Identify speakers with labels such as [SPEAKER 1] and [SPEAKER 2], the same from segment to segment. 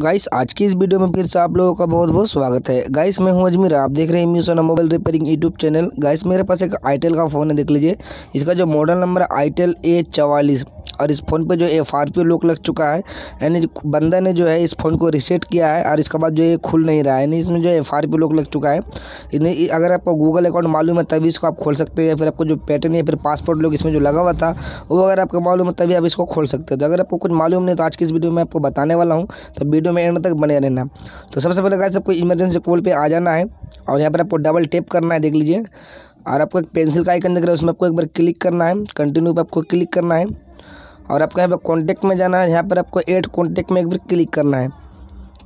[SPEAKER 1] guys आज की इस वीडियो में फिर से आप लोगों का बहुत बहुत स्वागत है गाइस मैं हूं अजमीर आप देख रहे हैं म्यूसन mobile repairing YouTube channel guys मेरे पास एक आईटेल का फ़ोन है देख लीजिए इसका जो मॉडल नंबर है आईटेल ए चवालीस और इस फ़ोन पे जो एफ आर पी लोक लग चुका है यानी बंदा ने जो है इस फ़ोन को रिसेट किया है और इसके बाद जो ये खुल नहीं रहा है यानी इसमें जो एफ आर पी लोक लग चुका है यानी अगर आपको गूगल अकाउंट मालूम है तभी इसको आप खोल सकते हैं या फिर आपको जो पैटर्न या फिर पासपोर्ट लोग इसमें जो लगा हुआ था वो अगर आपको मालूम है तभी आप इसको खोल सकते हैं तो अगर आपको कुछ मालूम नहीं तो आज की इस वीडियो में आपको बताने वाला हूँ तो वीडियो में एंड तक बने रहना तो सबसे पहले कहा आपको इमरजेंसी कॉल पर आ जाना है और यहाँ पर आपको डबल टेप करना है देख लीजिए और आपको एक पेंसिल का आइकन दिख रहा है उसमें आपको एक बार क्लिक करना है कंटिन्यू पर आपको क्लिक करना है और आपको यहाँ पर कॉन्टेक्ट में जाना है यहाँ पर आपको एड कॉन्टेक्ट में एक बार क्लिक करना है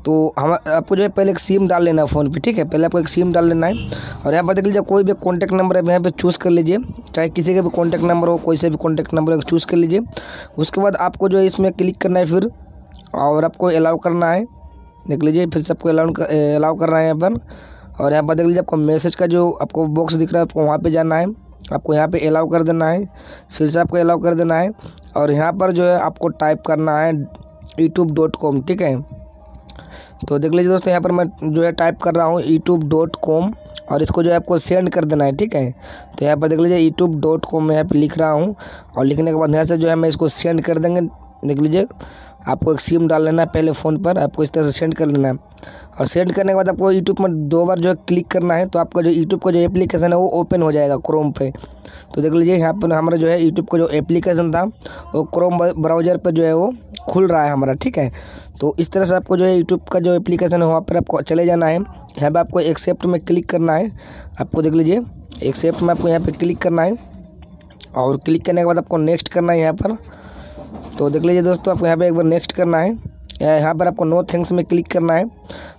[SPEAKER 1] तो हम आपको जो है पहले एक सिम डाल लेना है फ़ोन पे ठीक है पहले आपको एक सिम डाल लेना है और यहाँ पर देख लीजिए कोई भी कॉन्टैक्ट नंबर है यहाँ पर चूज़ कर लीजिए चाहे किसी का भी कॉन्टैक्ट नंबर हो कोई से भी कॉन्टैक्ट नंबर हो चूज़ कर लीजिए उसके बाद आपको जो है इसमें क्लिक करना है फिर और आपको अलाउ करना है देख लीजिए फिर से आपको अलाउ अलाउ करना है यहाँ पर और यहाँ पर देख लीजिए आपको मैसेज का जो आपको बॉक्स दिख रहा है आपको वहाँ पर जाना है आपको यहाँ पर अलाउ कर देना है फिर से आपको अलाउ कर देना है और यहाँ पर जो है आपको टाइप करना है यूट्यूब डॉट कॉम ठीक है तो देख लीजिए दोस्तों यहाँ पर मैं जो है टाइप कर रहा हूँ यूट्यूब डॉट कॉम और इसको जो है आपको सेंड कर देना है ठीक है तो यहाँ पर देख लीजिए यूट्यूब डॉट कॉम में यहाँ पर लिख रहा हूँ और लिखने के बाद यहाँ से जो है मैं इसको सेंड कर देंगे देख लीजिए आपको एक सिम डाल लेना है पहले फ़ोन पर आपको इस तरह से सेंड कर लेना है और सेंड करने के बाद आपको यूट्यूब में दो बार जो है क्लिक करना है तो आपका जो यूट्यूब का जो एप्लीकेशन है वो ओपन हो जाएगा क्रोम पे तो देख लीजिए यहाँ पर हमारा जो है यूट्यूब का जो एप्लीकेशन था वो क्रोम ब्राउज़र पर जो है वो खुल रहा है हमारा ठीक है तो इस तरह से आपको जो है यूट्यूब का जो एप्लीकेशन है वहाँ पर आपको चले जाना है यहाँ पर आपको एक्सेप्ट में क्लिक करना है आपको देख लीजिए एक्सेप्ट में आपको यहाँ पर क्लिक करना है और क्लिक करने के बाद आपको नेक्स्ट करना है यहाँ पर तो देख लीजिए दोस्तों आपको यहाँ पे एक बार नेक्स्ट करना है यहाँ पर आपको नो थिंग्स में क्लिक करना है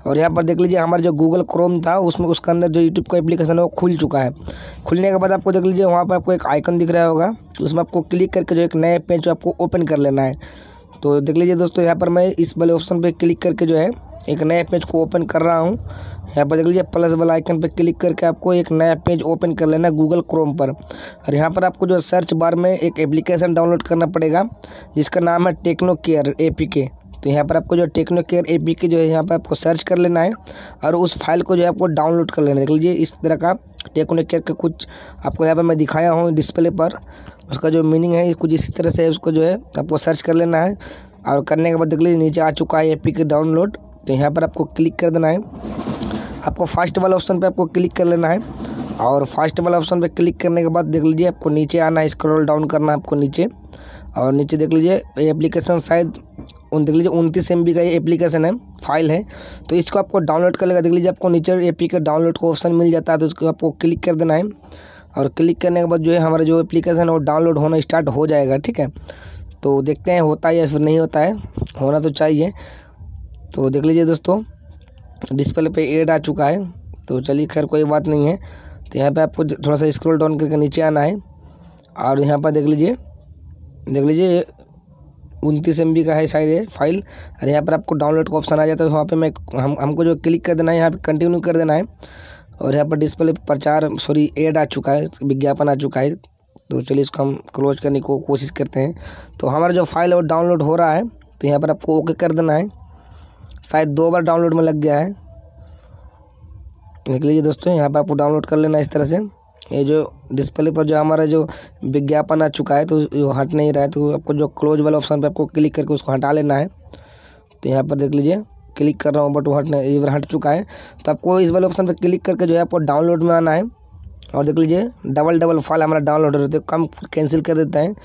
[SPEAKER 1] और यहाँ पर देख लीजिए हमारा जो गूगल क्रोम था उसमें उसके अंदर जो यूट्यूब का एप्लीकेशन है वो खुल चुका है खुलने के बाद आपको देख लीजिए वहाँ पर आपको एक आइकन दिख रहा होगा उसमें आपको क्लिक करके जो एक नया पेज आपको ओपन कर लेना है तो देख लीजिए दोस्तों यहाँ पर मैं इस वाले ऑप्शन पर क्लिक करके जो है एक नया पेज को ओपन कर रहा हूँ यहाँ पर देख लीजिए प्लस वाला आइकन पर क्लिक करके आपको एक नया पेज ओपन कर लेना गूगल क्रोम पर और यहाँ पर आपको जो सर्च बार में एक एप्लीकेशन डाउनलोड करना पड़ेगा जिसका नाम है टेक्नो केयर ए के तो यहाँ पर आपको जो टेक्नो केयर ए पी के जो है यहाँ पर आपको सर्च कर लेना है और उस फाइल को जो है आपको डाउनलोड कर लेना है देख लीजिए इस तरह का टेक्नो केयर का कुछ आपको यहाँ पर मैं दिखाया हूँ डिस्प्ले पर उसका जो मीनिंग है कुछ इसी तरह से उसको जो है आपको सर्च कर लेना है और करने के बाद देख लीजिए नीचे आ चुका है ए पी के डाउनलोड तो यहाँ पर आपको क्लिक कर देना है आपको फर्स्ट वाला ऑप्शन पर आपको क्लिक कर लेना है और फर्स्ट वाला ऑप्शन पर क्लिक करने के बाद देख लीजिए आपको नीचे आना है स्क्रॉल डाउन करना है आपको नीचे और नीचे देख लीजिए ये एप्लीकेशन शायद उन देख लीजिए उनतीस एम का ये एप्लीकेशन है फाइल है तो इसको आपको डाउनलोड कर लेगा देख लीजिए आपको नीचे ए पी का डाउनलोड का ऑप्शन मिल जाता है तो उसको आपको क्लिक कर देना है और क्लिक करने के बाद जो है हमारा जो एप्लीकेशन है वो डाउनलोड होना स्टार्ट हो जाएगा ठीक है तो देखते हैं होता है या फिर नहीं होता है होना तो चाहिए तो देख लीजिए दोस्तों डिस्प्ले पे एड आ चुका है तो चलिए खैर कोई बात नहीं है तो यहाँ पे आपको थोड़ा सा स्क्रॉल डाउन करके नीचे आना है और यहाँ पर देख लीजिए देख लीजिए उनतीस एम का है शायद ये फाइल और यहाँ पर आपको डाउनलोड का ऑप्शन आ जाता है तो वहाँ पर मैं हम हमको जो क्लिक कर देना है यहाँ पर कंटिन्यू कर देना है और यहाँ पर डिस्प्ले प्रचार सॉरी एड आ चुका है विज्ञापन आ चुका है तो चलिए इसको हम क्लोज करने को कोशिश करते हैं तो हमारा जो फाइल है वो डाउनलोड हो रहा है तो यहाँ पर आपको ओके कर देना है शायद दो बार डाउनलोड में लग गया है देख लीजिए दोस्तों यहाँ पर आपको डाउनलोड कर लेना इस तरह से ये जो डिस्प्ले पर जो हमारा जो विज्ञापन आ चुका है तो हट नहीं रहा है तो आपको जो क्लोज वाला ऑप्शन पर आपको क्लिक करके उसको हटा लेना है तो यहाँ पर देख लीजिए क्लिक कर रहा हूँ बट वो हट नहीं बार हट चुका है तो आपको इस वाले ऑप्शन पर क्लिक करके जो है आपको डाउनलोड में आना है और देख लीजिए डबल डबल फाइल हमारा डाउनलोड हो रहा है कम कैंसिल कर देते हैं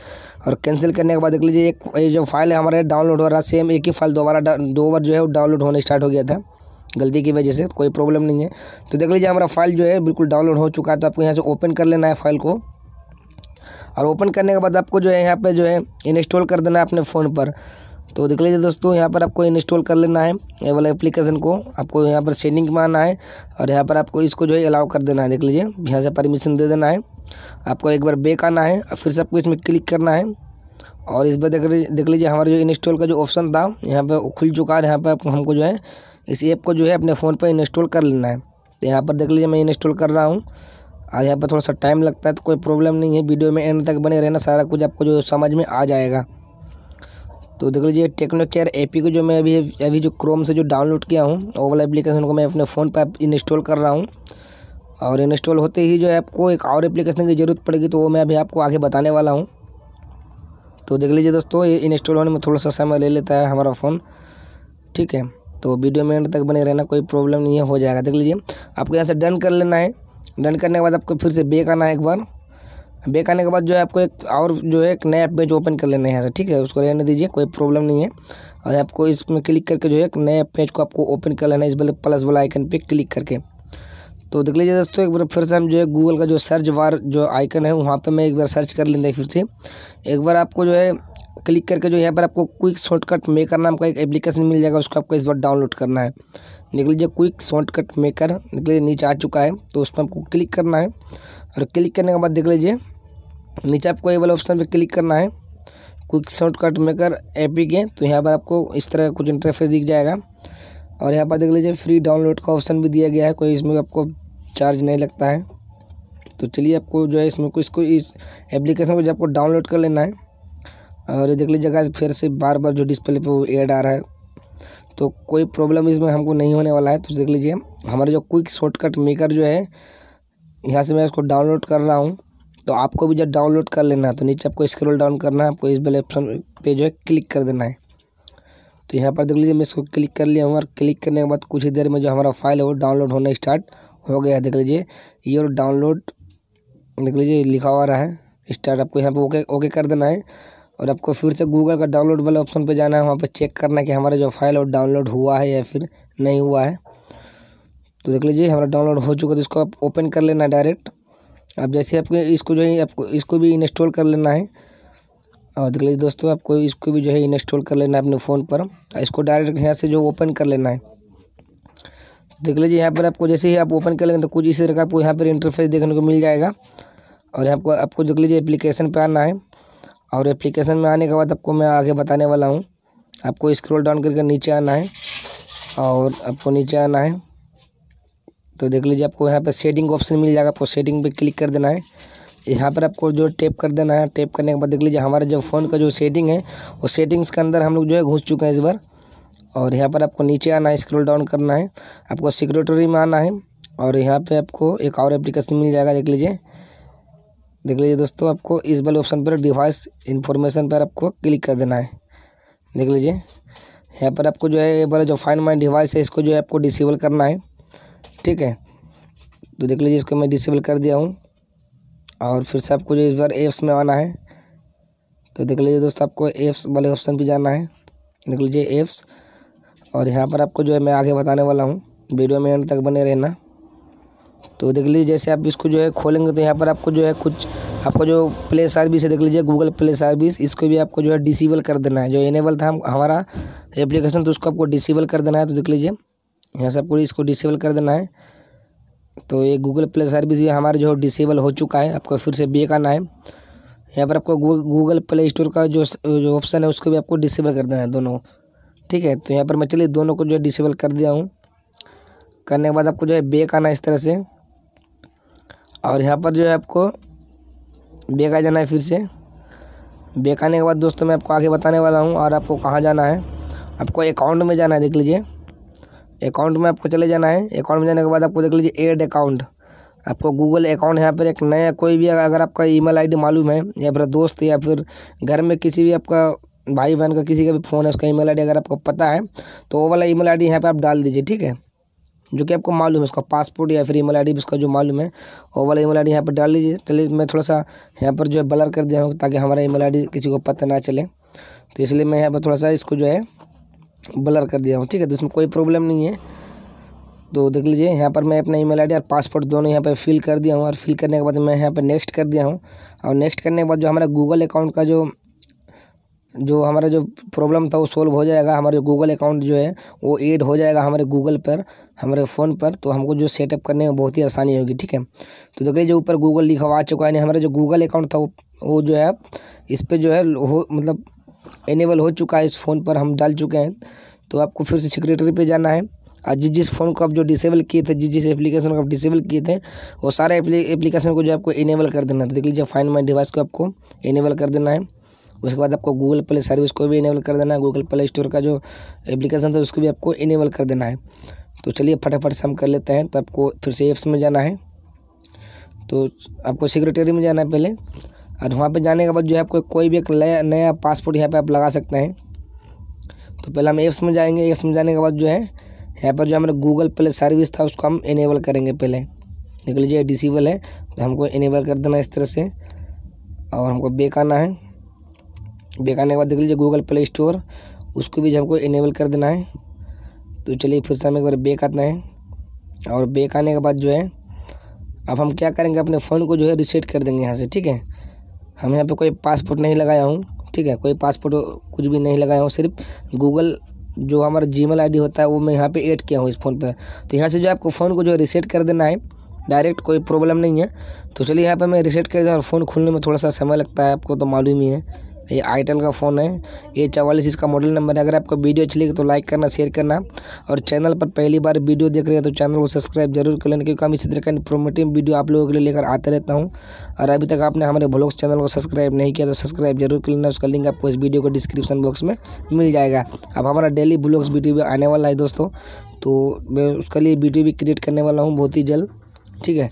[SPEAKER 1] और कैंसिल करने के बाद देख लीजिए एक ये जो फाइल है हमारा डाउनलोड हो रहा है सेम एक ही फाइल दोबारा दो बार जो है वो डाउनलोड होने स्टार्ट हो गया था गलती की वजह से कोई प्रॉब्लम नहीं है तो देख लीजिए हमारा फाइल जो है बिल्कुल डाउनलोड हो चुका है तो आपको यहाँ से ओपन कर लेना है फाइल को और ओपन करने के बाद आपको जो है यहाँ पर जो है इंस्टॉल कर देना है अपने फ़ोन पर तो देख लीजिए दोस्तों यहाँ पर आपको इंस्टॉल कर लेना है ये वाला एप्लीकेशन को आपको यहाँ पर सेटिंग में आना है और यहाँ पर आपको इसको जो है अलाउ कर देना है देख लीजिए यहाँ से परमिशन दे देना है आपको एक बार बेक आना है और फिर से आपको इसमें क्लिक करना है और इस बार देख देख लीजिए हमारा जो इंस्टॉल का जो ऑप्शन था यहाँ पर खुल चुका है यहाँ पर हमको जो है इस ऐप को जो है अपने फ़ोन पर इंस्टॉल कर लेना है तो यहाँ पर देख लीजिए मैं इंस्टॉल कर रहा हूँ और यहाँ पर थोड़ा सा टाइम लगता है तो कोई प्रॉब्लम नहीं है वीडियो में एंड तक बने रहना सारा कुछ आपको जो समझ में आ जाएगा तो देख लीजिए टेक्नो केयर ए को जो मैं अभी अभी जो क्रोम से जो डाउनलोड किया हूँ वो वाला एप्लीकेशन को मैं अपने फ़ोन पर इंस्टॉल कर रहा हूँ और इंस्टॉल होते ही जो है आपको एक और एप्लीकेशन की ज़रूरत पड़ेगी तो वो मैं अभी आपको आगे बताने वाला हूँ तो देख लीजिए दोस्तों ये इंस्टॉल होने में थोड़ा सा समय ले लेता है हमारा फ़ोन ठीक है तो वीडियो में एंड तक बने रहना कोई प्रॉब्लम नहीं है हो जाएगा देख लीजिए आपको यहाँ से डन कर लेना है डन करने के बाद आपको फिर से बेक आना है एक बार बैक आने के बाद जो है आपको एक और जो है एक नया ऐप पेज ओपन कर लेना है यहाँ ठीक है उसको रहने दीजिए कोई प्रॉब्लम नहीं है और आपको इसमें क्लिक करके जो है एक नया पेज को आपको ओपन कर लेना है इस बल प्लस वाला आइकन पे क्लिक करके तो देख लीजिए दोस्तों एक बार फिर से हम जो है गूगल का जो सर्च वार जो आइकन है वहाँ पर मैं एक बार सर्च कर लेंगे फिर से एक बार आपको जो है क्लिक करके जो यहाँ पर आपको क्विक शॉर्टकट मेकर नाम का एक एप्लीकेशन मिल जाएगा उसको आपको इस बार डाउनलोड करना है देख लीजिए क्विक शॉर्टकट मेकर देख लीजिए नीचे आ चुका है तो उसमें आपको क्लिक करना है और क्लिक करने के बाद देख लीजिए नीचे आपको ये वाला ऑप्शन पर क्लिक करना है क्विक शॉर्टकट मेकर एपी के तो यहाँ पर आपको इस तरह का कुछ इंटरफेस दिख जाएगा और यहाँ पर देख लीजिए फ्री डाउनलोड का ऑप्शन भी दिया गया है कोई इसमें आपको चार्ज नहीं लगता है तो चलिए आपको जो है इसमें कुछ इसको इस एप्लीकेशन को जो आपको डाउनलोड कर लेना है और ये देख लीजिएगा फिर से बार बार जो डिस्प्ले पे वो एड आ रहा है तो कोई प्रॉब्लम इसमें हमको नहीं होने वाला है तो देख लीजिए हमारा जो क्विक शॉर्टकट मेकर जो है यहाँ से मैं इसको डाउनलोड कर रहा हूँ तो आपको भी जब डाउनलोड कर लेना है तो नीचे आपको स्क्रोल डाउन करना है आपको इस वाले ऑप्शन पे जो है क्लिक कर देना है तो यहाँ पर देख लीजिए मैं इसको क्लिक कर लिया हूँ और क्लिक करने के बाद कुछ ही देर में जो हमारा फाइल है वो डाउनलोड होना स्टार्ट हो गया है देख लीजिए ये और डाउनलोड देख लीजिए लिखा हुआ रहा है स्टार्ट आपको यहाँ पर ओके ओके कर देना है और आपको फिर से गूगल का डाउनलोड वाले ऑप्शन पर जाना है वहाँ पर चेक करना है कि हमारा जो फाइल और डाउनलोड हुआ है या फिर नहीं हुआ है तो देख लीजिए हमारा डाउनलोड हो चुका है तो इसको आप ओपन कर लेना डायरेक्ट अब जैसे आपको इसको जो है आपको इसको भी इंस्टॉल कर लेना है और देख लीजिए दोस्तों आपको इसको भी जो है इंस्टॉल कर लेना है अपने फ़ोन पर इसको डायरेक्ट यहाँ से जो ओपन कर लेना है देख लीजिए यहाँ पर आपको जैसे ही आप ओपन कर लेंगे तो कुछ इसी तरह का आपको यहाँ पर इंटरफेस देखने को मिल जाएगा और यहाँ पर आपको देख लीजिए एप्लीकेशन पर आना है और एप्लीकेशन में आने के बाद आपको मैं आगे बताने वाला हूँ आपको स्क्रॉल डाउन करके नीचे आना है और आपको नीचे आना है तो देख लीजिए आपको यहाँ पर सेटिंग ऑप्शन मिल जाएगा आपको सेटिंग पे क्लिक कर देना है यहाँ पर आपको जो टैप कर देना है टैप करने के बाद देख लीजिए हमारे जो फ़ोन का जो सेटिंग है वो सेटिंग्स के अंदर हम लोग जो है घुस चुके हैं इस बार और यहाँ पर आपको नीचे आना है स्क्रॉल डाउन करना है आपको सिक्योरिटरी में आना है और यहाँ पे आपको एक और एप्लीकेशन मिल जाएगा देख लीजिए देख लीजिए दोस्तों आपको इस वाले ऑप्शन पर डिवाइस इन्फॉर्मेशन पर आपको क्लिक कर देना है देख लीजिए यहाँ पर आपको जो है ये वाला जो फाइन माइंड डिवाइस है इसको जो है आपको डिसेबल करना है ठीक है तो देख लीजिए इसको मैं डिसेबल कर दिया हूँ और फिर से आपको जो इस बार एप्स में आना है तो देख लीजिए दोस्तों आपको एप्स वाले ऑप्शन पर जाना है देख लीजिए एप्स और यहाँ पर आपको जो है मैं आगे बताने वाला हूँ वीडियो में एंड तक बने रहना तो देख लीजिए जैसे आप इसको जो है खोलेंगे तो यहाँ पर आपको जो है कुछ आपको जो प्ले सर्विस है देख लीजिए गूगल प्ले सर्विस इसको भी आपको जो है डिसेबल कर देना है जो इनेबल था हमारा एप्लीकेशन तो उसको आपको डिसेबल कर देना है तो देख लीजिए यहाँ से आपको इसको डिसेबल कर देना है तो ये गूगल प्ले सर्विस भी हमारा जो डिसेबल हो चुका है आपको फिर से बेक आना है यहाँ पर आपको गूगल प्ले स्टोर का जो जो ऑप्शन है उसको भी आपको डिसेबल कर देना है दोनों ठीक है तो यहाँ पर मैं चलिए दोनों को जो है डिसेबल कर दिया हूँ करने के बाद आपको जो है बेक आना इस तरह से और यहाँ पर जो है आपको बेक आ जाना है फिर से बेक आने के बाद दोस्तों मैं आपको आगे बताने वाला हूँ और आपको कहाँ जाना है आपको अकाउंट में जाना है देख लीजिए अकाउंट में आपको चले जाना है अकाउंट में जाने के बाद आपको देख लीजिए एड अकाउंट आपको गूगल अकाउंट यहाँ पर एक नया कोई भी अगर आपका ईमेल आईडी मालूम है या फिर दोस्त या फिर घर में किसी भी आपका भाई बहन का किसी का भी फ़ोन है उसका ईमेल आईडी अगर आपको पता है तो वो वाला ईमेल आईडी यहाँ पर आप डाल दीजिए ठीक है जो कि आपको मालूम है उसका पासपोर्ट या फिर ईमेल आईडी उसका जो मालूम है वो वाला ईमेल आईडी यहाँ पर डाल लीजिए चलिए तो मैं थोड़ा सा यहाँ पर जो है ब्लर कर दिया हूँ ताकि हमारा ईमेल आई किसी को पता ना चले तो इसलिए मैं यहाँ पर थोड़ा सा इसको जो है ब्लर कर दिया हूँ ठीक है तो इसमें कोई प्रॉब्लम नहीं है तो देख लीजिए यहाँ पर मैं अपना ईमेल आईडी और पासपोर्ट दोनों यहाँ पर फिल कर दिया हूँ और फिल करने के बाद मैं यहाँ पर नेक्स्ट कर दिया हूँ और नेक्स्ट करने के बाद जो हमारा गूगल अकाउंट का जो जो हमारा जो प्रॉब्लम था वो सोल्व हो जाएगा हमारे गूगल अकाउंट जो है वो ऐड हो जाएगा हमारे गूगल पर हमारे फ़ोन पर तो हमको जो सेटअप करने में बहुत ही आसानी होगी ठीक है तो देखिए जो ऊपर गूगल लिखा हुआ आ चुका है यानी हमारा जो गूगल अकाउंट था वो जो है इस पर जो है हो मतलब इनेबल हो चुका है इस फ़ोन पर हम डाल चुके हैं तो आपको फिर से सिक्रेटरी पर जाना है और जिस जिस फ़ोन को आप जो डिसेबल किए थे जिस जिस एप्लीकेशन को आप डिसेबल किए थे वो सारे एप्लीकेशन को जो आपको इनेबल कर देना है तो देख लीजिए फाइन माई डिवाइस को आपको इनेबल कर देना है उसके बाद आपको गूगल प्ले सर्विस को भी इनेबल कर देना है गूगल प्ले स्टोर का जो एप्लीकेशन था उसको भी आपको इनेबल कर देना है तो चलिए फटाफट से हम कर लेते हैं तो आपको फिर से एप्स में जाना है तो आपको सेक्रेटरी में जाना है पहले और वहाँ पर जाने के बाद जो है आपको कोई भी एक नया नया पासपोर्ट यहाँ पर आप लगा सकते हैं तो पहले हम एप्स में जाएंगे एप्स में जाने के बाद जो है यहाँ पर जो हमारा गूगल प्ले सर्विस था उसको हम इनेबल करेंगे पहले देख लीजिए डिसेबल है तो हमको इनेबल कर देना इस तरह से और हमको बेक आना है बेक आने के बाद देख लीजिए गूगल प्ले स्टोर उसको भी हमको इनेबल कर देना है तो चलिए फिर से हमें एक बार बेक आना है और बेक आने के बाद जो है अब हम क्या करेंगे अपने फ़ोन को जो है रिसेट कर देंगे यहाँ से ठीक है हम यहाँ पे कोई पासपोर्ट नहीं लगाया हूँ ठीक है कोई पासपोर्ट कुछ भी नहीं लगाया हूँ सिर्फ गूगल जो हमारा जी मेल होता है वो मैं यहाँ पर एड किया हूँ इस फ़ोन पर तो यहाँ से जो आपको फ़ोन को जो है रिसेट कर देना है डायरेक्ट कोई प्रॉब्लम नहीं है तो चलिए यहाँ पर मैं रिसेट कर दिया और फ़ोन खुलने में थोड़ा सा समय लगता है आपको तो मालूम ही है ये आईटेल का फ़ोन है ये चवालीस इसका मॉडल नंबर है अगर आपको वीडियो अच्छी लगी तो लाइक करना शेयर करना और चैनल पर पहली बार वीडियो देख रहे हैं तो चैनल को सब्सक्राइब जरूर कर लेना क्योंकि हम इसी तरह का इन्फॉर्मेटिव वीडियो आप लोगों के लिए लेकर आते रहता हूँ और अभी तक आपने हमारे ब्लॉग्स चैनल को सब्सक्राइब नहीं किया तो सब्सक्राइब जरूर कर लेना उसका लिंक आपको इस वीडियो को डिस्क्रिप्शन बॉक्स में मिल जाएगा अब हमारा डेली ब्लॉग्स वीडियो भी आने वाला है दोस्तों तो मैं उसके लिए वीडियो भी क्रिएट करने वाला हूँ बहुत ही जल्द ठीक है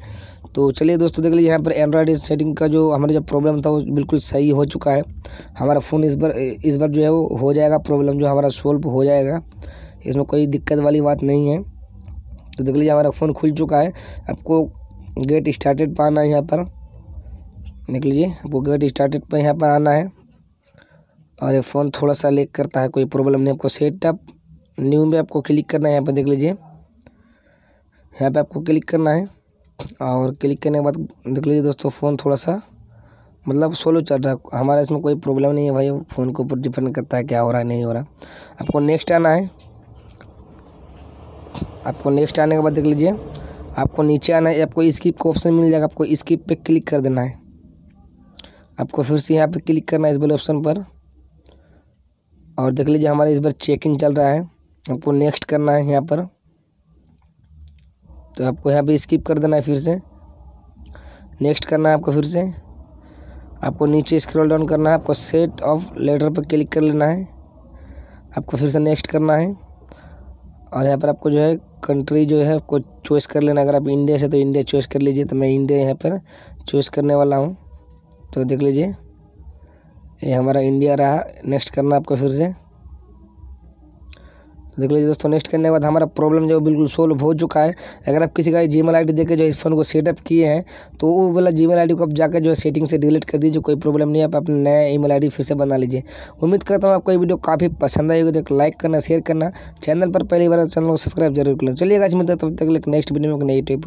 [SPEAKER 1] तो चलिए दोस्तों देख लीजिए यहाँ पर एंड्रॉयड सेटिंग का जो हमारा जो प्रॉब्लम था वो बिल्कुल सही हो चुका है हमारा फ़ोन इस बार इस बार जो है वो हो जाएगा प्रॉब्लम जो हमारा सोल्व हो जाएगा इसमें कोई दिक्कत वाली बात नहीं है तो देख लीजिए हमारा फ़ोन खुल चुका है आपको गेट स्टार्टेड पर आना है यहाँ पर देख लीजिए आपको गेट स्टार्टेड पर यहाँ पर आना है और ये फ़ोन थोड़ा सा लेक करता है कोई प्रॉब्लम नहीं आपको सेटअप न्यू में आपको क्लिक करना है यहाँ पर देख लीजिए यहाँ पे आपको क्लिक करना है और क्लिक करने के बाद देख लीजिए दोस्तों फ़ोन थोड़ा सा मतलब सोलो चल रहा है हमारा इसमें कोई प्रॉब्लम नहीं है भाई फ़ोन के ऊपर डिपेंड करता है क्या हो रहा है नहीं हो रहा आपको नेक्स्ट आना है आपको नेक्स्ट आने के बाद देख लीजिए आपको नीचे आना है आपको स्किप का ऑप्शन मिल जाएगा आपको स्किप पे क्लिक कर देना है आपको फिर से यहाँ पे क्लिक करना है इस बल ऑप्शन पर और देख लीजिए हमारा इस बार चेकिंग चल रहा है आपको नेक्स्ट करना है यहाँ पर तो आपको यहाँ पे स्किप कर देना है फिर से नेक्स्ट करना है आपको फिर से आपको नीचे स्क्रॉल डाउन करना है आपको सेट ऑफ लेटर पर क्लिक कर लेना है आपको फिर से नेक्स्ट करना है और यहाँ पर आपको जो है कंट्री जो है आपको चॉइस कर लेना अगर आप इंडिया से तो इंडिया चॉइस कर लीजिए तो मैं इंडिया यहाँ पर चॉइस करने वाला हूँ तो देख लीजिए ये हमारा इंडिया रहा नेक्स्ट करना आपको फिर से देख लीजिए दोस्तों नेक्स्ट करने के बाद हमारा प्रॉब्लम जो बिल्कुल सोल्व हो चुका है अगर आप किसी का जी मेल आई देकर जो इस फ़ोन को सेटअप किए हैं तो वो वाला जी मेल को आप जाकर जो है सेटिंग से डिलीट कर दीजिए कोई प्रॉब्लम नहीं आप अपना नया ई मेल फिर से बना लीजिए उम्मीद करता हूँ आपको ये वीडियो काफ़ी पसंद आई होगी तो लाइक करना शेयर करना चैनल पर पहली बार चैनल तो को सब्सक्राइब जरूर करना चलिएगा इस तब तक नेक्स्ट वीडियो में नई टिप